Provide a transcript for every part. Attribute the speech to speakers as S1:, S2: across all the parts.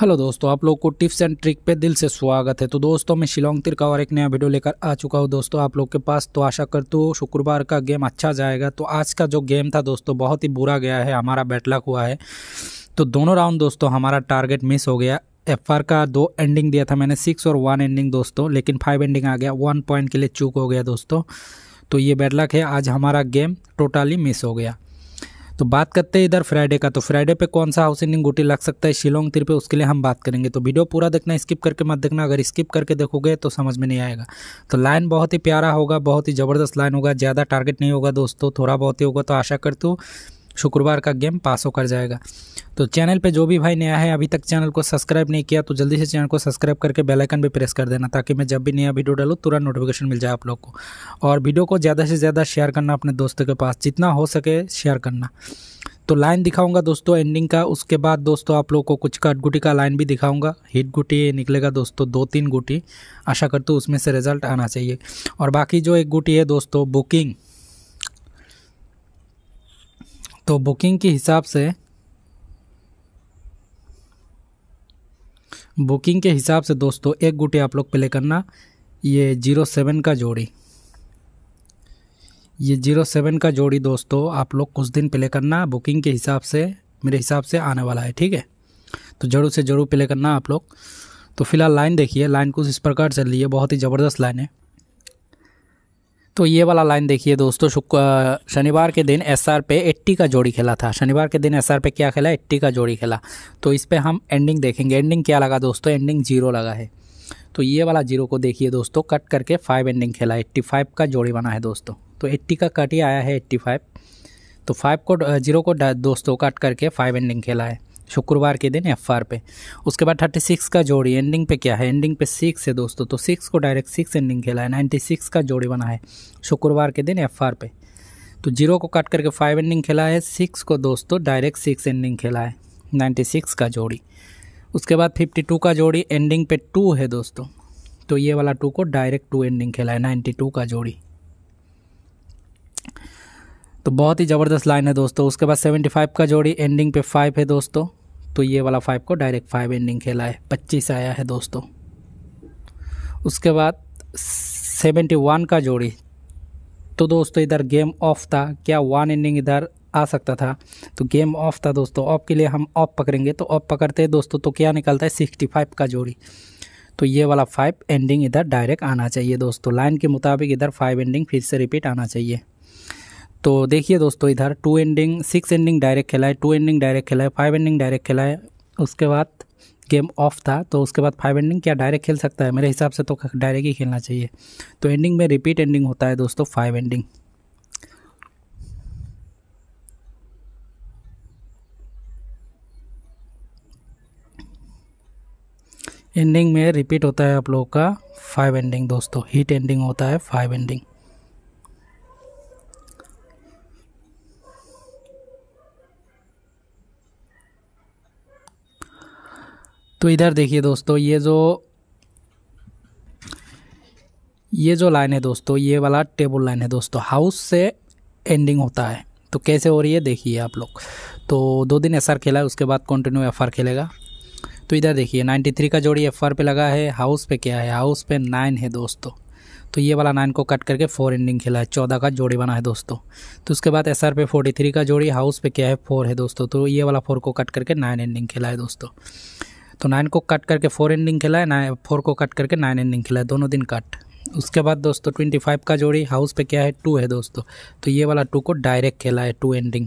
S1: hello दोस्तों आप लोग को टिप्स एंड ट्रिक पे दिल से स्वागत है तो दोस्तों मैं शिलोंग तिर का और एक नया वीडियो लेकर आ चुका हूँ दोस्तों आप लोग के पास तो आशा करते हो शुक्रवार का गेम अच्छा जाएगा तो आज का जो गेम था दोस्तों बहुत ही बुरा गया है हमारा बैटलक हुआ है तो दोनों राउंड दोस्तों हमारा टारगेट मिस हो गया एफ का दो एंडिंग दिया था मैंने सिक्स और वन एंडिंग दोस्तों लेकिन फाइव एंडिंग आ गया वन पॉइंट के लिए चूक हो गया दोस्तों तो ये बैटलक है आज हमारा गेम टोटली मिस हो गया तो बात करते हैं इधर फ्राइडे का तो फ्राइडे पे कौन सा हाउस इंडिंग गुटी लग सकता है शिलोंग तिर पे उसके लिए हम बात करेंगे तो वीडियो पूरा देखना स्किप करके मत देखना अगर स्किप करके देखोगे तो समझ में नहीं आएगा तो लाइन बहुत ही प्यारा होगा बहुत ही ज़बरदस्त लाइन होगा ज़्यादा टारगेट नहीं होगा दोस्तों थोड़ा बहुत ही होगा तो आशा करते हो शुक्रवार का गेम पास होकर जाएगा तो चैनल पे जो भी भाई नया है अभी तक चैनल को सब्सक्राइब नहीं किया तो जल्दी से चैनल को सब्सक्राइब करके बेल आइकन भी प्रेस कर देना ताकि मैं जब भी नया वीडियो डालूँ तुरंत नोटिफिकेशन मिल जाए आप लोग को और वीडियो को ज़्यादा से ज़्यादा शेयर करना अपने दोस्तों के पास जितना हो सके शेयर करना तो लाइन दिखाऊंगा दोस्तों एंडिंग का उसके बाद दोस्तों आप लोग को कुछ कटगुटी का लाइन भी दिखाऊंगा हिट गुटी निकलेगा दोस्तों दो तीन गुटी आशा करते हूँ उसमें से रिजल्ट आना चाहिए और बाकी जो एक गुटी है दोस्तों बुकिंग तो बुकिंग के हिसाब से बुकिंग के हिसाब से दोस्तों एक गुटे आप लोग प्ले करना ये जीरो सेवन का जोड़ी ये जीरो सेवन का जोड़ी दोस्तों आप लोग कुछ दिन प्ले करना बुकिंग के हिसाब से मेरे हिसाब से आने वाला है ठीक है तो ज़रूर से ज़रूर प्ले करना आप लोग तो फिलहाल लाइन देखिए लाइन कुछ इस प्रकार चल रही है बहुत ही ज़बरदस्त लाइन है तो ये वाला लाइन देखिए दोस्तों शनिवार के दिन एस आर पे एट्टी का जोड़ी खेला था शनिवार के दिन एस आर पे क्या खेला एट्टी का जोड़ी खेला तो इस पर हम एंडिंग देखेंगे एंडिंग क्या लगा दोस्तों एंडिंग जीरो लगा है तो ये वाला जीरो को देखिए दोस्तों कट करके फाइव एंडिंग खेला एट्टी फाइव का जोड़ी बना है दोस्तों तो एट्टी का कट ही आया है एट्टी फाइव तो फाइव को जीरो को दोस्तों कट करके फाइव एंडिंग खेला है शुक्रवार के दिन एफ आर पे उसके बाद थर्टी सिक्स का जोड़ी एंडिंग पे क्या है एंडिंग पे सिक्स है दोस्तों तो सिक्स को डायरेक्ट सिक्स एंडिंग खेला है नाइन्टी सिक्स का जोड़ी बना है शुक्रवार के दिन एफ आर पे तो जीरो को काट करके फाइव एंडिंग खेला है सिक्स को दोस्तों डायरेक्ट सिक्स एंडिंग खेला है नाइन्टी सिक्स का जोड़ी उसके बाद फिफ्टी टू का जोड़ी एंडिंग पे टू है दोस्तों तो ये वाला टू को डायरेक्ट टू एंडिंग खेला है नाइन्टी टू का जोड़ी तो बहुत ही ज़बरदस्त लाइन है दोस्तों उसके बाद सेवेंटी फाइव का जोड़ी एंडिंग पे फाइव है दोस्तों तो ये वाला फाइव को डायरेक्ट फाइव एंडिंग खेला है पच्चीस आया है दोस्तों उसके बाद सेवेंटी वन का जोड़ी तो दोस्तों इधर गेम ऑफ था क्या वन एंडिंग इधर आ सकता था तो गेम ऑफ था दोस्तों ऑफ के लिए हम ऑफ पकड़ेंगे तो ऑफ पकड़ते हैं दोस्तों तो क्या निकलता है सिक्सटी फाइव का जोड़ी तो ये वाला फाइव एंडिंग इधर डायरेक्ट आना चाहिए दोस्तों लाइन के मुताबिक इधर फाइव एंडिंग फिर से रिपीट आना चाहिए तो देखिए दोस्तों इधर two ending six ending direct खेला है टू एंडिंग डायरेक्ट खेला है फाइव एंडिंग डायरेक्ट खेला है उसके बाद गेम ऑफ था तो उसके बाद फाइव एंडिंग क्या डायरेक्ट खेल सकता है मेरे हिसाब से तो डायरेक्ट ही खेलना चाहिए तो एंडिंग में रिपीट एंडिंग होता है दोस्तों फाइव एंडिंग एंडिंग में रिपीट होता है आप लोगों का फाइव एंडिंग दोस्तों हीट एंडिंग होता है फाइव एंडिंग तो इधर देखिए दोस्तों ये जो ये जो लाइन है दोस्तों ये वाला टेबल लाइन है दोस्तों हाउस से एंडिंग होता है तो कैसे हो रही है देखिए आप लोग तो दो दिन एस खेला है उसके बाद कंटिन्यू एफ खेलेगा तो इधर देखिए 93 का जोड़ी एफ पे लगा है हाउस पे क्या है हाउस पे नाइन है दोस्तों तो ये वाला नाइन को कट करके फोर एंडिंग खेला है चौदह का जोड़ी बना है दोस्तों तो उसके बाद एस आर पे फोर्टी थ्री का जोड़ी हाउस पे क्या है फोर है दोस्तों तो ये वाला फोर को कट करके नाइन एंडिंग खेला है दोस्तों तो नाइन को कट करके फोर एंडिंग खेला है नाइन फोर को कट करके नाइन एंडिंग खेला है दोनों दिन कट उसके बाद दोस्तों ट्वेंटी फाइव का जोड़ी हाउस पे क्या है टू है दोस्तों तो ये वाला टू को डायरेक्ट खेला है टू एंडिंग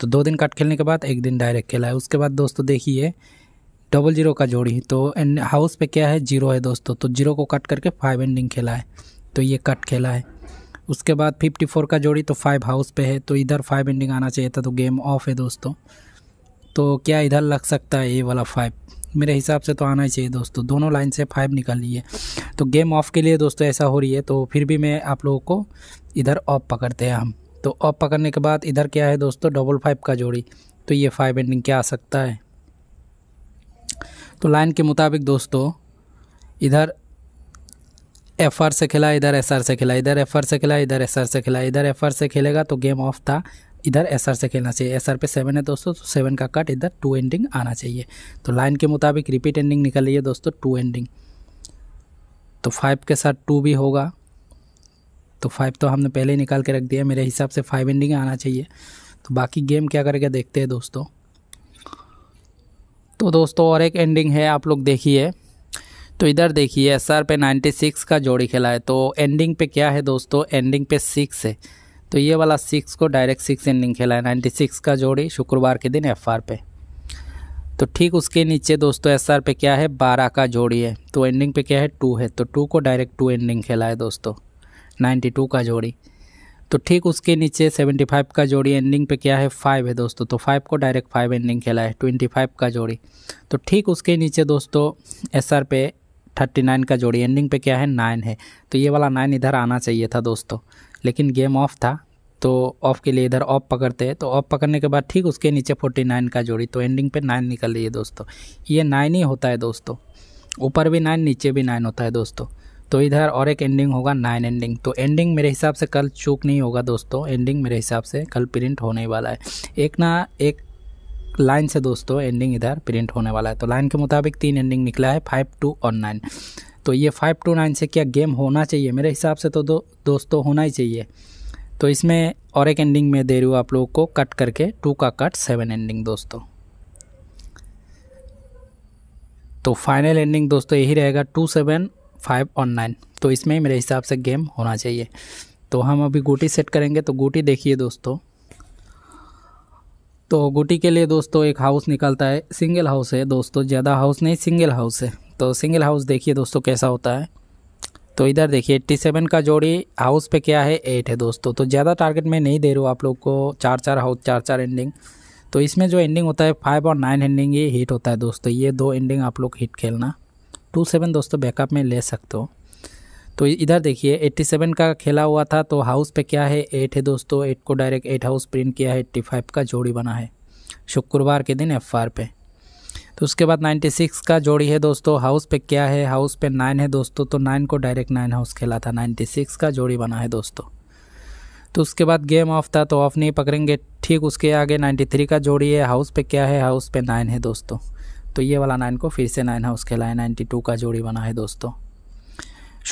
S1: तो दो दिन कट खेलने के बाद एक दिन डायरेक्ट खेला है उसके बाद दोस्तों देखिए डबल जीरो का जोड़ी तो एंड हाउस पे क्या है जीरो है दोस्तों तो जीरो को कट करके फाइव एंडिंग खेला है तो ये कट खेला है उसके बाद फिफ्टी फोर का जोड़ी तो फाइव हाउस पे है तो इधर फाइव एंडिंग आना चाहिए था तो गेम ऑफ है दोस्तों तो क्या इधर लग सकता है ये वाला फाइव मेरे हिसाब से तो आना ही चाहिए दोस्तों दोनों लाइन से फाइव निकल रही है तो गेम ऑफ के लिए दोस्तों ऐसा हो रही है तो फिर भी मैं आप लोगों को इधर ऑफ पकड़ते हैं हम तो ऑफ पकड़ने के बाद इधर क्या है दोस्तों डबल फाइव का जोड़ी तो ये फाइव एंडिंग क्या आ सकता है तो लाइन के मुताबिक दोस्तों इधर एफ आर से खेला इधर एस आर से खेला इधर एफ आर से खेला इधर एस आर से खेला इधर एफ आर से खेलेगा तो गेम ऑफ था इधर एस से खेलना चाहिए एस पे सेवन है दोस्तों तो सेवन का कट इधर टू एंडिंग आना चाहिए तो लाइन के मुताबिक रिपीट एंडिंग निकल रही है दोस्तों टू एंडिंग तो फाइव के साथ टू भी होगा तो फाइव तो हमने पहले ही निकाल के रख दिया मेरे हिसाब से फाइव एंडिंग आना चाहिए तो बाकी गेम क्या करके देखते हैं दोस्तों तो दोस्तों और एक एंडिंग है आप लोग देखिए तो इधर देखिए एस पे नाइन्टी का जोड़ी खेला है तो एंडिंग पे क्या है दोस्तों एंडिंग पे सिक्स है तो ये वाला सिक्स को डायरेक्ट सिक्स इनिंग खेला है नाइन्टी सिक्स का जोड़ी शुक्रवार के दिन एफ आर पे तो ठीक उसके नीचे दोस्तों एस आर पे क्या है बारह का जोड़ी है तो एंडिंग पे क्या है टू है तो टू को डायरेक्ट टू एंडिंग खेला है दोस्तों नाइन्टी टू का जोड़ी तो ठीक उसके नीचे सेवेंटी फाइव का जोड़ी एंडिंग पे क्या है फाइव है दोस्तों तो फाइव को डायरेक्ट फाइव एंडिंग खेला है ट्वेंटी फाइव का जोड़ी तो ठीक उसके नीचे दोस्तों एस आर पे थर्टी नाइन का जोड़ी एंडिंग पे क्या है नाइन है तो ये वाला नाइन इधर आना चाहिए था दोस्तों लेकिन गेम ऑफ था तो ऑफ के लिए इधर ऑफ पकड़ते हैं तो ऑफ पकड़ने के बाद ठीक उसके नीचे फोर्टी नाइन का जोड़ी तो एंडिंग पे नाइन निकल रही है दोस्तों ये नाइन ही होता है दोस्तों ऊपर भी नाइन नीचे भी नाइन होता है दोस्तों तो इधर और एक एंडिंग होगा नाइन एंडिंग तो एंडिंग मेरे हिसाब से कल चूक नहीं होगा दोस्तों एंडिंग मेरे हिसाब से कल प्रिंट होने वाला है एक ना एक लाइन से दोस्तों एंडिंग इधर प्रिंट होने वाला है तो लाइन के मुताबिक तीन एंडिंग निकला है फाइव टू और नाइन तो ये फाइव टू नाइन से क्या गेम होना चाहिए मेरे हिसाब से तो दो, दोस्तों होना ही चाहिए तो इसमें और एक एंडिंग में दे रही हूँ आप लोगों को कट करके टू का कट सेवन एंडिंग दोस्तों तो फाइनल एंडिंग दोस्तों यही रहेगा टू सेवन फाइव और नाइन तो इसमें मेरे हिसाब से गेम होना चाहिए तो हम अभी गोटी सेट करेंगे तो गोटी देखिए दोस्तों तो गोटी के लिए दोस्तों एक हाउस निकलता है सिंगल हाउस है दोस्तों ज़्यादा हाउस नहीं सिंगल हाउस है तो सिंगल हाउस देखिए दोस्तों कैसा होता है तो इधर देखिए एट्टी सेवन का जोड़ी हाउस पे क्या है एट है दोस्तों तो ज़्यादा टारगेट मैं नहीं दे रहा हूँ आप लोग को चार चार हाउस चार चार एंडिंग तो इसमें जो एंडिंग होता है फाइव और नाइन एंडिंग ही हिट होता है दोस्तों ये दो एंडिंग आप लोग हिट खेलना टू सेवन दोस्तों बैकअप में ले सकते हो तो इधर देखिए एट्टी सेवन का खेला हुआ था तो हाउस पे क्या है एट है दोस्तों एट को डायरेक्ट एट हाउस प्रिंट किया है एट्टी फाइव का जोड़ी बना है शुक्रवार के दिन एफ आर पे तो उसके बाद 96 का जोड़ी है दोस्तों हाउस पे क्या है हाउस पे नाइन है दोस्तों तो नाइन को डायरेक्ट नाइन हाउस खेला था 96 का जोड़ी बना है दोस्तों तो उसके बाद गेम ऑफ था तो ऑफ नहीं पकड़ेंगे ठीक उसके आगे 93 का जोड़ी है हाउस पे क्या है हाउस पे नाइन है दोस्तों तो ये वाला नाइन को फिर से नाइन हाउस खेला है नाइन्टी का जोड़ी बना है दोस्तों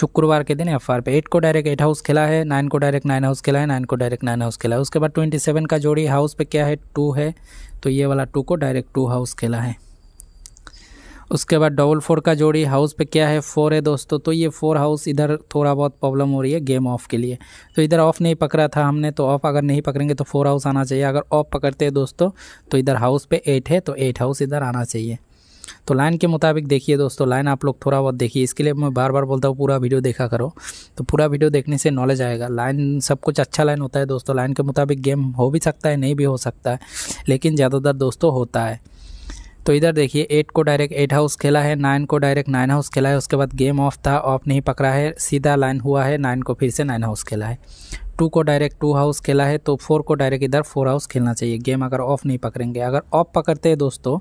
S1: शुक्रवार के दिन एफ आर पे एट को डायरेक्ट एट हाउस खेला है नाइन को डायरेक्ट नाइन हाउस खेला है नाइन को डायरेक्ट नाइन हाउस खेला है उसके बाद ट्वेंटी सेवन का जोड़ी हाउस पे क्या है टू है तो ये वाला टू को डायरेक्ट टू हाउस खेला है उसके बाद डबल फोर का जोड़ी हाउस पे क्या है फोर है दोस्तों तो ये फोर हाउस इधर थोड़ा बहुत प्रॉब्लम हो रही है गेम ऑफ के लिए तो इधर ऑफ नहीं पकड़ा था हमने तो ऑफ अगर नहीं पकड़ेंगे तो फोर हाउस आना चाहिए अगर ऑफ पकड़ते हैं दोस्तों तो इधर हाउस पे एट है तो एट हाउस इधर आना चाहिए तो लाइन के मुताबिक देखिए दोस्तों लाइन आप लोग थोड़ा बहुत देखिए इसके लिए मैं बार बार बोलता हूँ पूरा वीडियो देखा करो तो पूरा वीडियो देखने से नॉलेज आएगा लाइन सब कुछ अच्छा लाइन होता है दोस्तों लाइन के मुताबिक गेम हो भी सकता है नहीं भी हो सकता है लेकिन ज़्यादातर दोस्तों होता है तो इधर देखिए एट को डायरेक्ट एट हाउस खेला है नाइन को डायरेक्ट नाइन हाउस खेला है उसके बाद गेम ऑफ था ऑफ नहीं पकड़ा है सीधा लाइन हुआ है नाइन को फिर से नाइन हाउस खेला है टू को डायरेक्ट टू हाउस खेला है तो फोर को डायरेक्ट इधर फोर हाउस खेलना चाहिए गेम अगर ऑफ नहीं पकड़ेंगे अगर ऑफ पकड़ते हैं दोस्तों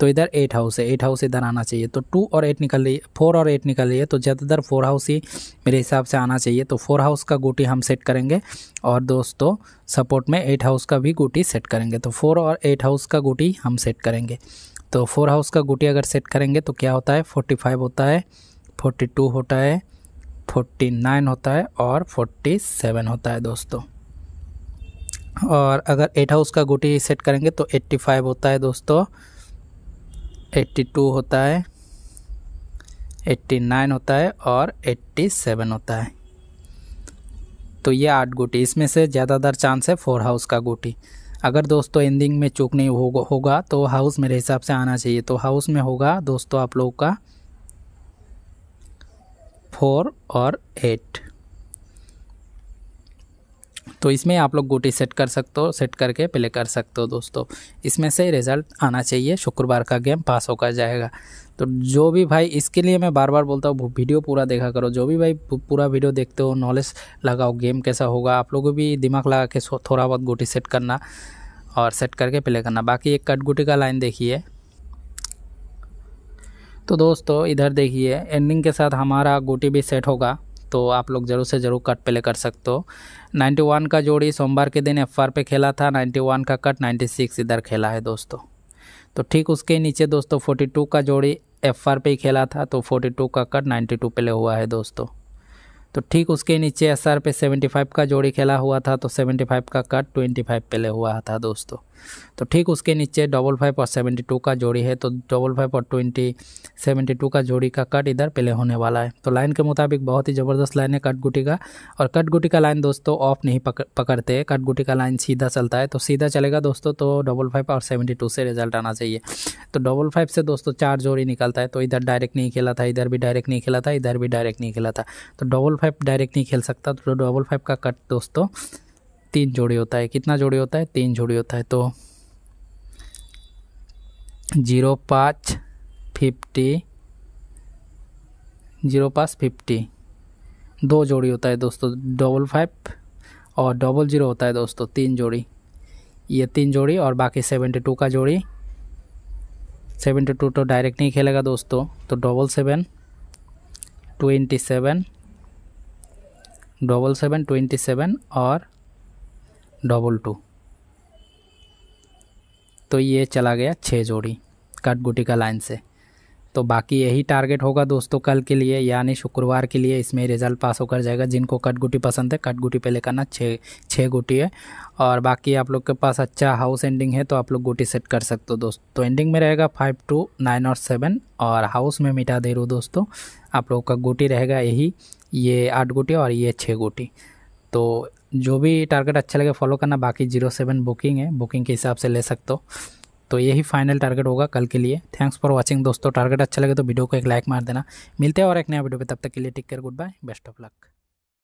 S1: तो इधर एट हाउस है एट हाउस इधर आना चाहिए तो टू और एट निकल रही है फोर और एट निकल रही है तो ज़्यादातर फोर हाउस ही मेरे हिसाब से आना चाहिए तो फोर हाउस का गोटी हम सेट करेंगे और दोस्तों सपोर्ट में एट हाउस का भी गोटी सेट करेंगे तो फोर और एट हाउस का गोटी हम सेट करेंगे तो फोर हाउस का गुटी अगर सेट करेंगे तो क्या होता है फोर्टी फाइव होता है फोर्टी टू होता है फोर्टी नाइन होता है और फोर्टी सेवन होता है दोस्तों और अगर एट हाउस का गुटी सेट करेंगे तो एट्टी फाइव होता है दोस्तों एट्टी टू होता है एट्टी नाइन होता है और एट्टी सेवन होता है तो ये आठ गुटी इसमें से ज़्यादातर चांस है फोर हाउस का गुटी अगर दोस्तों एंडिंग में चूक नहीं होगा तो हाउस मेरे हिसाब से आना चाहिए तो हाउस में होगा दोस्तों आप लोगों का फोर और एट तो इसमें आप लोग गोटी सेट कर सकते हो सेट करके प्ले कर सकते हो दोस्तों इसमें से रिज़ल्ट आना चाहिए शुक्रवार का गेम पास होकर जाएगा तो जो भी भाई इसके लिए मैं बार बार बोलता हूँ वीडियो पूरा देखा करो जो भी भाई पूरा वीडियो देखते हो नॉलेज लगाओ गेम कैसा होगा आप लोगों भी दिमाग लगा के थोड़ा बहुत गोटी सेट करना और सेट करके प्ले करना बाकी एक कट गुटी का लाइन देखिए तो दोस्तों इधर देखिए एंडिंग के साथ हमारा गोटी भी सेट होगा तो आप लोग ज़रूर से ज़रूर कट प्ले कर सकते हो 91 का जोड़ी सोमवार के दिन एफ पे खेला था 91 का कट 96 इधर खेला है दोस्तों तो ठीक उसके नीचे दोस्तों 42 का जोड़ी एफ आर पे ही खेला था तो 42 का कट 92 टू पहले हुआ है दोस्तों तो ठीक उसके नीचे एस आर पे सेवेंटी फाइव का जोड़ी खेला हुआ था तो सेवेंटी फाइव का कट ट्वेंटी फाइव पहले हुआ था दोस्तों तो ठीक उसके नीचे डबल फाइव और सेवेंटी टू का जोड़ी है तो डबल फाइव और ट्वेंटी सेवेंटी टू का जोड़ी का कट इधर पहले होने वाला है तो लाइन के मुताबिक बहुत ही ज़बरदस्त लाइन है कट गुटी का और कट गुटी का लाइन दोस्तों ऑफ नहीं पकड़ पकड़ते कट गुटी का लाइन सीधा चलता है तो सीधा चलेगा दोस्तों तो डबल फाइव और सेवेंटी टू से रिजल्ट आना चाहिए तो डबल फाइव से दोस्तों चार जोड़ी निकलता है तो इधर डायरेक्ट नहीं खेला था इधर भी डायरेक्ट नहीं खेला था इधर भी डायरेक्ट नहीं खेला था तो डबल फाइव डायरेक्ट नहीं खेल सकता तो डबल फाइव का कट दोस्तों तीन जोड़ी होता है कितना जोड़ी होता है तीन जोड़ी होता है तो जीरो पाँच फिफ्टी जीरो पाँच फिफ्टी दो जोड़ी होता है दोस्तों डबल फाइव और डबल ज़ीरो होता है दोस्तों तीन जोड़ी ये तीन जोड़ी और बाकी सेवेंटी टू का जोड़ी सेवेंटी टू तो डायरेक्ट नहीं खेलेगा दोस्तों तो double seven twenty seven double seven twenty seven और डबल टू तो ये चला गया छः जोड़ी काटगुटी का लाइन से तो बाकी यही टारगेट होगा दोस्तों कल के लिए यानी शुक्रवार के लिए इसमें रिजल्ट पास होकर जाएगा जिनको कटगुटी पसंद है कटगुटी पहले करना छः छः गुटी है और बाकी आप लोग के पास अच्छा हाउस एंडिंग है तो आप लोग गुटी सेट कर सकते हो दोस्तों तो एंडिंग में रहेगा फाइव टू नाइन और सेवन और हाउस में मिटा दे रो दोस्तों आप लोग का गुटी रहेगा यही ये आठ गुटी और ये छः गुटी तो जो भी टारगेट अच्छा लगे फॉलो करना बाकी जीरो सेवन बुकिंग है बुकिंग के हिसाब से ले सकते हो तो यही फाइनल टारगेट होगा कल के लिए थैंक्स फॉर वॉचिंग दोस्तों टारगेट अच्छा लगे तो वीडियो को एक लाइक मार देना मिलते हैं और एक नया वीडियो पे तब तक के लिए take care goodbye best of luck